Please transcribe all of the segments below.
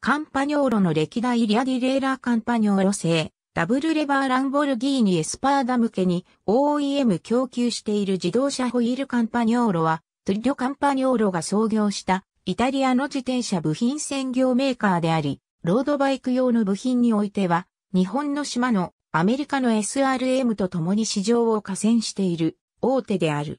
カンパニョーロの歴代リアディレーラーカンパニョーロ製、ダブルレバーランボルギーニエスパーダ向けに OEM 供給している自動車ホイールカンパニョーロは、トリリョカンパニョーロが創業したイタリアの自転車部品専業メーカーであり、ロードバイク用の部品においては、日本の島のアメリカの SRM と共に市場を加戦している大手である。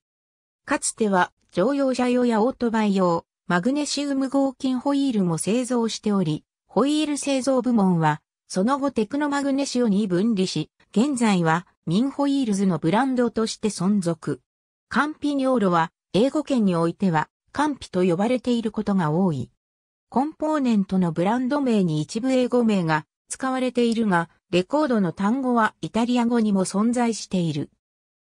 かつては乗用車用やオートバイ用、マグネシウム合金ホイールも製造しており、ホイール製造部門は、その後テクノマグネシオに分離し、現在はミンホイールズのブランドとして存続。カンピニョーロは、英語圏においては、カンピと呼ばれていることが多い。コンポーネントのブランド名に一部英語名が使われているが、レコードの単語はイタリア語にも存在している。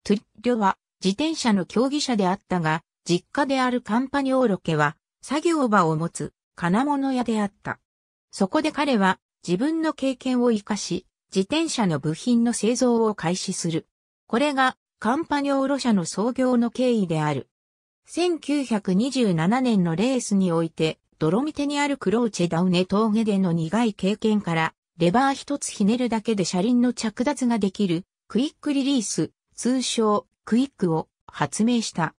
トゥッリョは自転車の競技者であったが、実家であるカンパニョーロ家は作業場を持つ金物屋であった。そこで彼は自分の経験を活かし、自転車の部品の製造を開始する。これがカンパニョーロ社の創業の経緯である。1927年のレースにおいて、泥見手にあるクローチェダウネ峠での苦い経験から、レバー一つひねるだけで車輪の着脱ができる、クイックリリース、通称、クイックを発明した。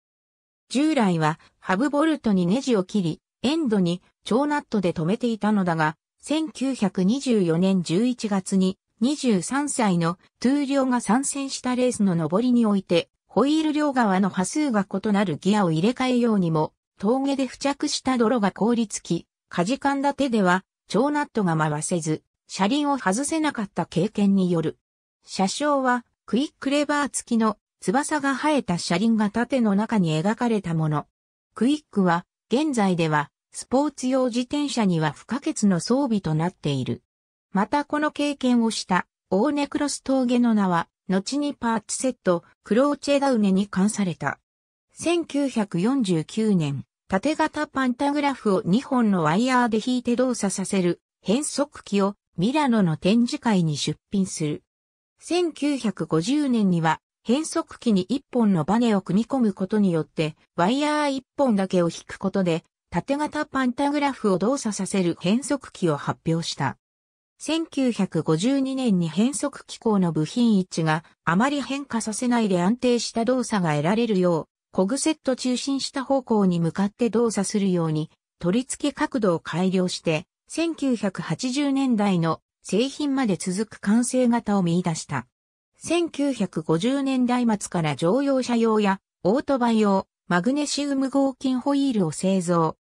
従来はハブボルトにネジを切り、エンドに超ナットで止めていたのだが、1924年11月に23歳のトゥーリョが参戦したレースの上りにおいて、ホイール両側の波数が異なるギアを入れ替えようにも、峠で付着した泥が凍りつき、かじかんだ手では、超ナットが回せず、車輪を外せなかった経験による。車掌は、クイックレバー付きの翼が生えた車輪が縦の中に描かれたもの。クイックは、現在では、スポーツ用自転車には不可欠の装備となっている。またこの経験をした、オーネクロス峠の名は、後にパーツセット、クローチェダウネに冠された。1949年、縦型パンタグラフを2本のワイヤーで引いて動作させる変速機をミラノの展示会に出品する。1950年には変速機に1本のバネを組み込むことによって、ワイヤー1本だけを引くことで、縦型パンタグラフを動作させる変速機を発表した。1952年に変速機構の部品位置があまり変化させないで安定した動作が得られるよう、コグセット中心した方向に向かって動作するように、取り付け角度を改良して、1980年代の製品まで続く完成型を見出した。1950年代末から乗用車用やオートバイ用マグネシウム合金ホイールを製造。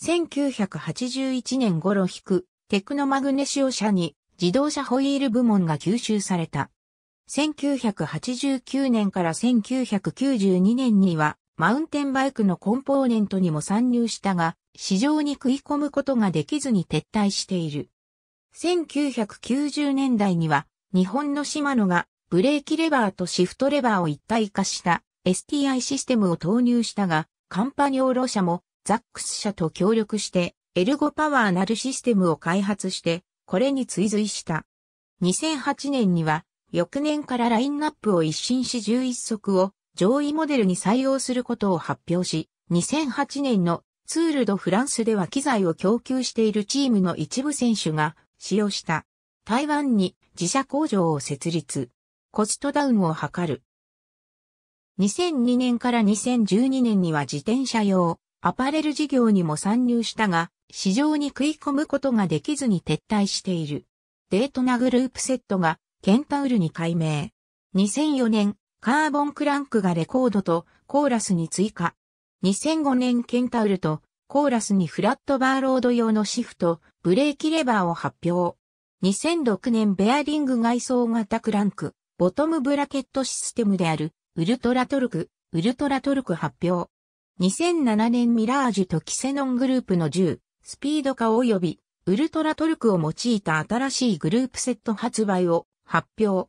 1981年頃引くテクノマグネシオ車に自動車ホイール部門が吸収された。1989年から1992年にはマウンテンバイクのコンポーネントにも参入したが、市場に食い込むことができずに撤退している。1990年代には日本のシマノがブレーキレバーとシフトレバーを一体化した STI システムを投入したが、カンパニオロ社もザックス社と協力して、エルゴパワーなるシステムを開発して、これに追随した。2008年には、翌年からラインナップを一新し11足を上位モデルに採用することを発表し、2008年のツールドフランスでは機材を供給しているチームの一部選手が使用した。台湾に自社工場を設立。コストダウンを図る。2002年から2012年には自転車用、アパレル事業にも参入したが、市場に食い込むことができずに撤退している。デートなグループセットがケンタウルに改名。2004年、カーボンクランクがレコードとコーラスに追加。2005年ケンタウルとコーラスにフラットバーロード用のシフト、ブレーキレバーを発表。2006年ベアリング外装型クランク、ボトムブラケットシステムである、ウルトラトルク、ウルトラトルク発表。2007年ミラージュとキセノングループの10、スピード化及び、ウルトラトルクを用いた新しいグループセット発売を発表。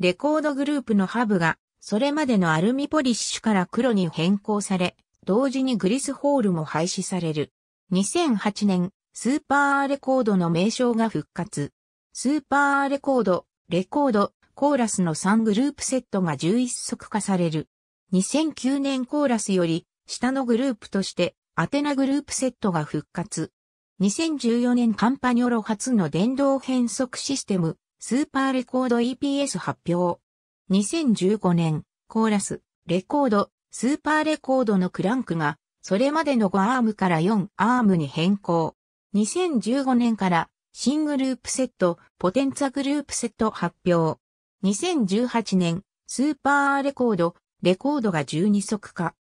レコードグループのハブが、それまでのアルミポリッシュから黒に変更され、同時にグリスホールも廃止される。2008年、スーパーレコードの名称が復活。スーパーレコード、レコード、コーラスの3グループセットが11足化される。2009年コーラスより、下のグループとして、アテナグループセットが復活。2014年カンパニョロ初の電動変速システム、スーパーレコード EPS 発表。2015年、コーラス、レコード、スーパーレコードのクランクが、それまでの5アームから4アームに変更。2015年から、新グループセット、ポテンツァグループセット発表。2018年、スーパーレコード、レコードが12足化。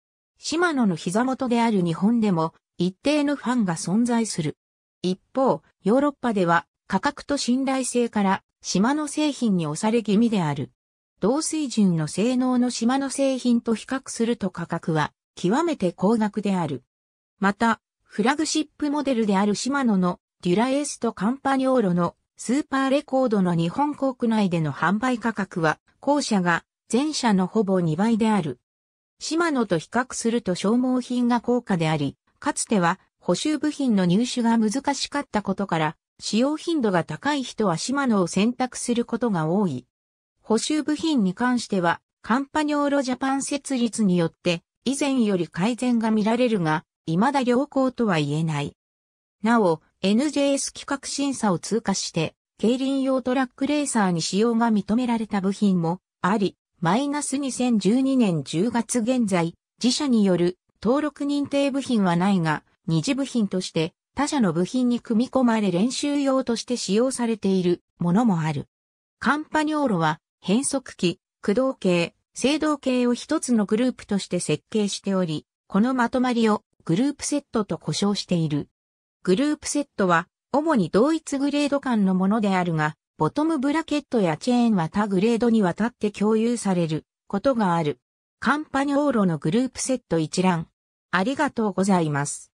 マノの膝元である日本でも、一定のファンが存在する。一方、ヨーロッパでは、価格と信頼性から、島の製品に押され気味である。同水準の性能の島の製品と比較すると価格は、極めて高額である。また、フラグシップモデルであるシマノのデュラエースとカンパニョーロのスーパーレコードの日本国内での販売価格は、後者が前者のほぼ2倍である。シマノと比較すると消耗品が高価であり、かつては補修部品の入手が難しかったことから、使用頻度が高い人はシマノを選択することが多い。補修部品に関しては、カンパニョーロジャパン設立によって、以前より改善が見られるが、未だ良好とは言えない。なお、NJS 企画審査を通過して、競輪用トラックレーサーに使用が認められた部品もあり、マイナス2012年10月現在、自社による登録認定部品はないが、二次部品として他社の部品に組み込まれ練習用として使用されているものもある。カンパニョーロは変速機、駆動系、制動系を一つのグループとして設計しており、このまとまりをグループセットと呼称している。グループセットは、主に同一グレード間のものであるが、ボトムブラケットやチェーンは他グレードにわたって共有されることがある。カンパニョーロのグループセット一覧。ありがとうございます。